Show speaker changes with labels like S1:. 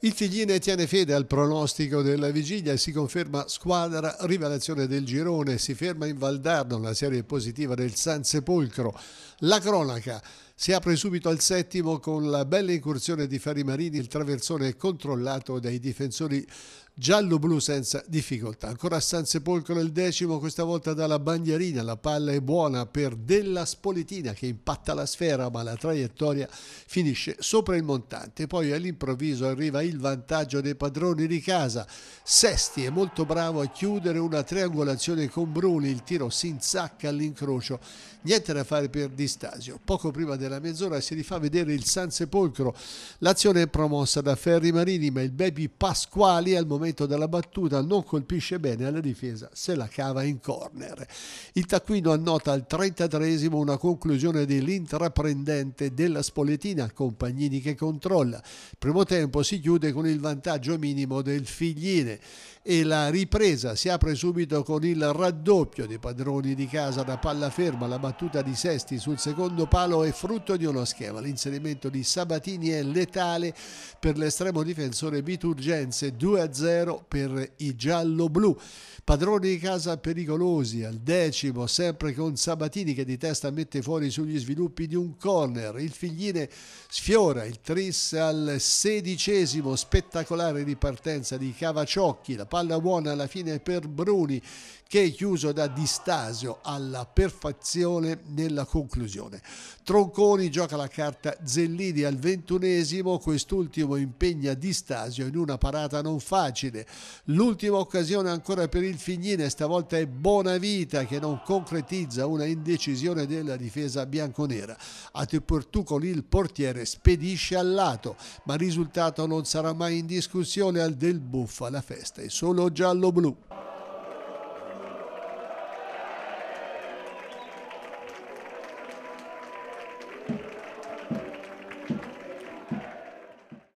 S1: Il Tiglina tiene fede al pronostico della vigilia e si conferma squadra rivelazione del girone. Si ferma in Valdarno la serie positiva del San Sepolcro. La cronaca. Si apre subito al settimo con la bella incursione di Fari Marini, il traversone controllato dai difensori giallo-blu senza difficoltà. Ancora Sansepolcro Sepolcro il decimo, questa volta dalla Bagnarina, la palla è buona per Della Spolitina che impatta la sfera ma la traiettoria finisce sopra il montante. Poi all'improvviso arriva il vantaggio dei padroni di casa. Sesti è molto bravo a chiudere una triangolazione con Bruni, il tiro si insacca all'incrocio. Niente da fare per Distasio. Poco prima del della mezz'ora si rifà vedere il San Sepolcro. L'azione è promossa da Ferri Marini, ma il baby Pasquali al momento della battuta non colpisce bene alla difesa, se la cava in corner. Il taccuino annota al 33 una conclusione dell'intraprendente della Spoletina, Compagnini che controlla. primo tempo si chiude con il vantaggio minimo del Figline e la ripresa si apre subito con il raddoppio dei padroni di casa da palla ferma, la battuta di Sesti sul secondo palo è frutta frutto di uno schema. L'inserimento di Sabatini è letale per l'estremo difensore Viturgenze 2-0 per i giallo-blu. Padroni di casa pericolosi al decimo, sempre con Sabatini che di testa mette fuori sugli sviluppi di un corner. Il Figline sfiora il tris al sedicesimo, spettacolare ripartenza di Cavaciocchi. La palla buona alla fine per Bruni che è chiuso da Distasio alla perfezione nella conclusione. Tronco Boni gioca la carta Zellini al ventunesimo, quest'ultimo impegna Di Stasio in una parata non facile. L'ultima occasione ancora per il Fignine, stavolta è Bonavita che non concretizza una indecisione della difesa bianconera. A con il portiere spedisce al lato, ma il risultato non sarà mai in discussione al Del Buffa la festa è solo giallo-blu.